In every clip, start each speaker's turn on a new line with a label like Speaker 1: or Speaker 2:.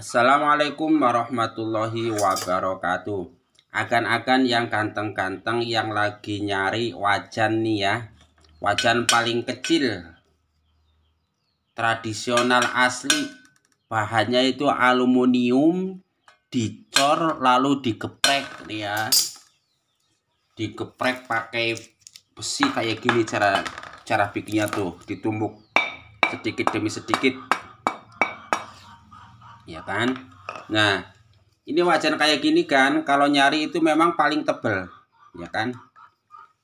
Speaker 1: Assalamualaikum warahmatullahi wabarakatuh. Akan-akan yang ganteng-ganteng yang lagi nyari wajan nih ya. Wajan paling kecil. Tradisional asli. Bahannya itu aluminium dicor lalu digeprek nih ya. Digeprek pakai besi kayak gini cara cara bikinnya tuh, ditumbuk sedikit demi sedikit ya kan nah ini wajan kayak gini kan kalau nyari itu memang paling tebel ya kan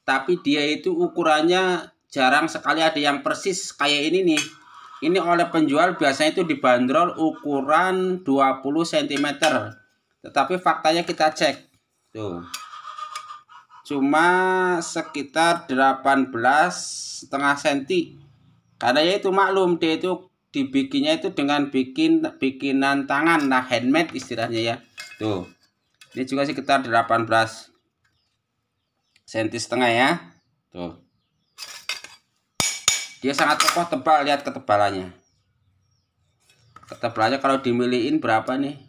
Speaker 1: tapi dia itu ukurannya jarang sekali ada yang persis kayak ini nih ini oleh penjual biasanya itu dibanderol ukuran 20 cm tetapi faktanya kita cek tuh cuma sekitar 18 setengah senti karena ya itu maklum dia itu dibikinnya itu dengan bikin bikinan tangan nah handmade istilahnya ya tuh ini juga sekitar 18 senti setengah ya tuh dia sangat kokoh tebal lihat ketebalannya ketebalannya kalau dimiliin berapa nih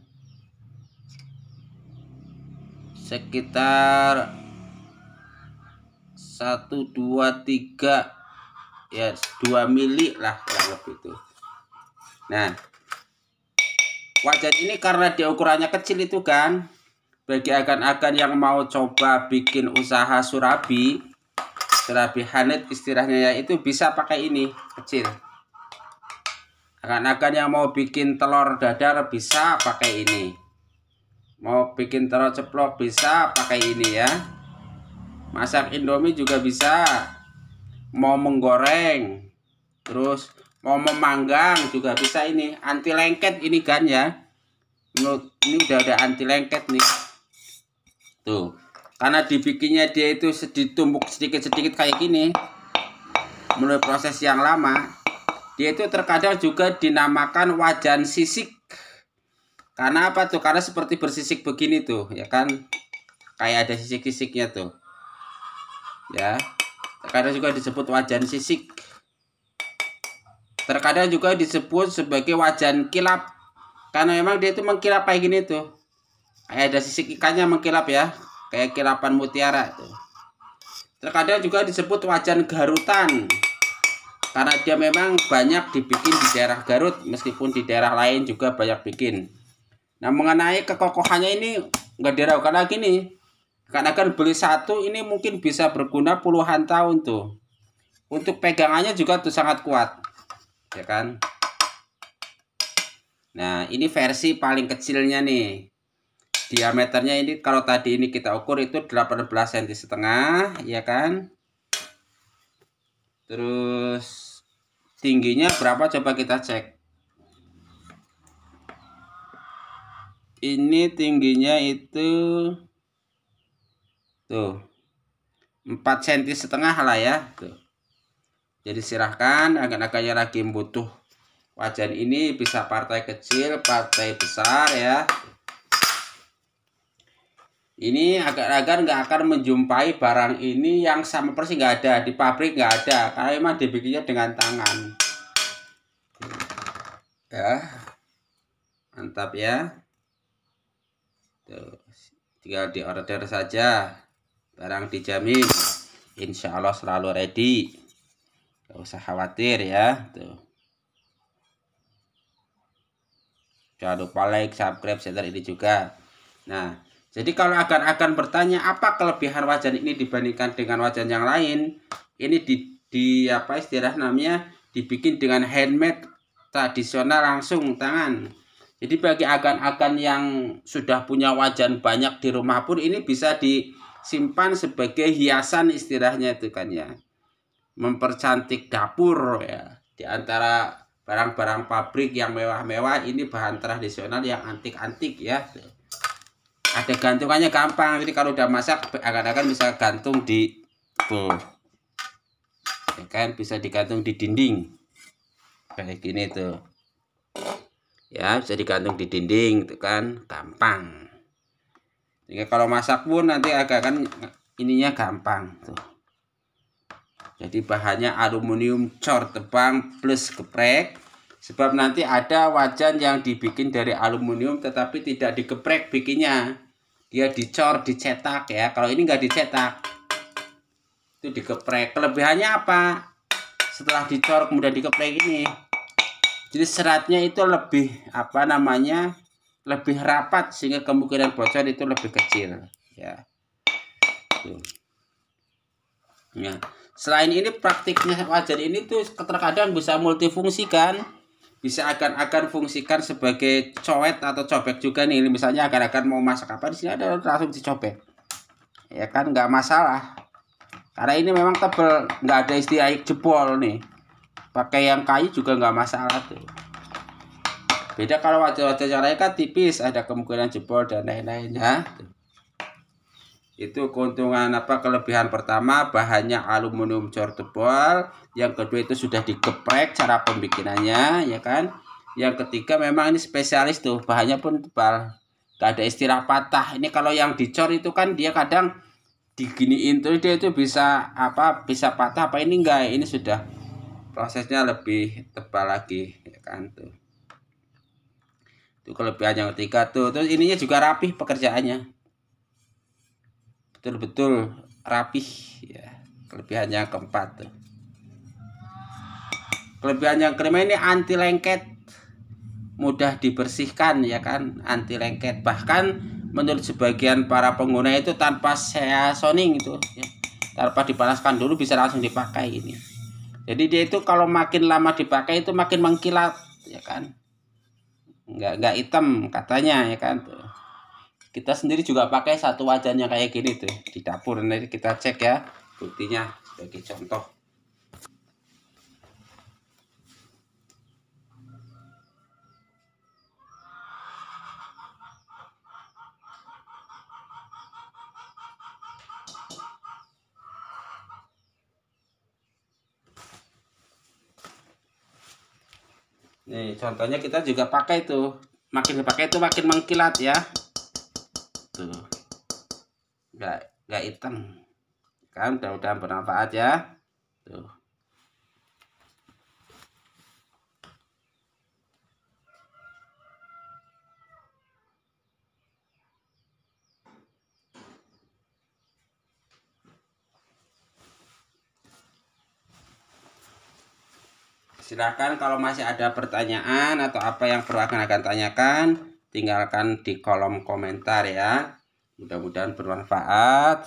Speaker 1: sekitar 1 2 3 ya 2 mili lah kurang lebih tuh Nah, wajan ini karena dia ukurannya kecil itu kan, bagi akan-akan yang mau coba bikin usaha surabi, surabi hanet istilahnya ya, itu bisa pakai ini, kecil. Akan-akan yang mau bikin telur dadar bisa pakai ini. Mau bikin telur ceplok bisa pakai ini ya. Masak indomie juga bisa. Mau menggoreng. Terus mau memanggang juga bisa ini anti lengket ini kan ya ini udah ada anti lengket nih tuh karena dibikinnya dia itu ditumbuk sedikit-sedikit kayak gini melalui proses yang lama dia itu terkadang juga dinamakan wajan sisik karena apa tuh karena seperti bersisik begini tuh ya kan kayak ada sisik-sisiknya tuh ya karena juga disebut wajan sisik Terkadang juga disebut sebagai wajan kilap. Karena memang dia itu mengkilap kayak gini tuh. Kayak ada sisi ikannya mengkilap ya. Kayak kilapan mutiara tuh. Terkadang juga disebut wajan garutan. Karena dia memang banyak dibikin di daerah Garut meskipun di daerah lain juga banyak bikin. Nah, mengenai kekokohannya ini nggak diragukan lagi nih. Karena kan beli satu ini mungkin bisa berguna puluhan tahun tuh. Untuk pegangannya juga tuh sangat kuat ya kan nah ini versi paling kecilnya nih diameternya ini kalau tadi ini kita ukur itu 18 cm setengah ya kan terus tingginya berapa coba kita cek ini tingginya itu tuh 4 cm setengah lah ya tuh jadi silahkan agar yang lagi butuh wajan ini bisa partai kecil, partai besar ya. Ini agar-agar nggak akan menjumpai barang ini yang sama persis nggak ada di pabrik nggak ada karena memang dibikinnya dengan tangan. Ya, mantap ya. Tuh, tinggal di order saja, barang dijamin, insya Allah selalu ready. Gak usah khawatir ya. Tuh. Jangan lupa like, subscribe, share ini juga. Nah, jadi kalau akan-akan bertanya apa kelebihan wajan ini dibandingkan dengan wajan yang lain, ini di, di apa istilah namanya dibikin dengan handmade tradisional langsung tangan. Jadi bagi akan-akan yang sudah punya wajan banyak di rumah pun ini bisa disimpan sebagai hiasan istilahnya itu kan ya mempercantik dapur ya di antara barang-barang pabrik yang mewah-mewah ini bahan tradisional yang antik-antik ya ada gantungannya gampang jadi kalau udah masak agak-agak bisa gantung di tuh ya kan bisa digantung di dinding kayak gini tuh ya bisa digantung di dinding itu kan gampang jadi kalau masak pun nanti agak kan ininya gampang tuh jadi bahannya aluminium cor tebang plus geprek. Sebab nanti ada wajan yang dibikin dari aluminium tetapi tidak digeprek bikinnya. Dia dicor, dicetak ya. Kalau ini nggak dicetak, itu digeprek Kelebihannya apa? Setelah dicor kemudian digeprek ini. Jadi seratnya itu lebih apa namanya? lebih rapat sehingga kemungkinan bocor itu lebih kecil ya. Tuh. Ya. Selain ini praktiknya wajan ini tuh terkadang bisa multifungsi kan? Bisa akan-akan fungsikan sebagai coet atau cobek juga nih. Misalnya akan-akan mau masak apa di sini ada langsung dicobek. Ya kan nggak masalah. Karena ini memang tebel, nggak ada istilah jebol nih. Pakai yang kayu juga nggak masalah tuh. Beda kalau wajah wajah mereka kan tipis, ada kemungkinan jebol dan lain-lainnya itu keuntungan apa kelebihan pertama bahannya aluminium cor tebal yang kedua itu sudah digeprek cara pembikinannya ya kan yang ketiga memang ini spesialis tuh bahannya pun tebal gak ada istilah patah ini kalau yang dicor itu kan dia kadang diginiin tuh dia itu bisa apa bisa patah apa ini enggak ini sudah prosesnya lebih tebal lagi ya kan tuh itu kelebihan yang ketiga tuh terus ininya juga rapih pekerjaannya betul-betul rapih ya kelebihannya yang keempat tuh. kelebihan yang kelima ini anti lengket mudah dibersihkan ya kan anti lengket bahkan menurut sebagian para pengguna itu tanpa saya soning itu ya. tanpa dipanaskan dulu bisa langsung dipakai ini jadi dia itu kalau makin lama dipakai itu makin mengkilat ya kan nggak nggak hitam katanya ya kan tuh kita sendiri juga pakai satu wajannya kayak gini tuh di dapur nanti kita cek ya buktinya sebagai contoh Nih, contohnya kita juga pakai tuh. Makin dipakai itu makin mengkilat ya tuh nggak nggak hitam kan mudah-mudahan bermanfaat ya tuh silahkan kalau masih ada pertanyaan atau apa yang perlu akan akan tanyakan tinggalkan di kolom komentar ya mudah-mudahan bermanfaat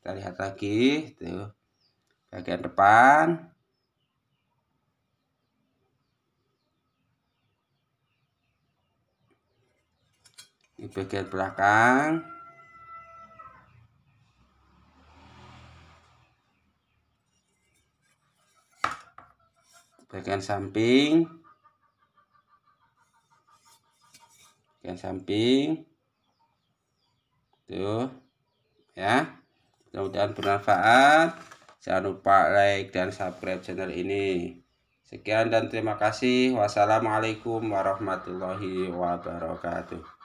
Speaker 1: kita lihat lagi tuh bagian depan di bagian belakang bagian samping bagian samping tuh ya mudah bermanfaat jangan lupa like dan subscribe channel ini sekian dan terima kasih wassalamualaikum warahmatullahi wabarakatuh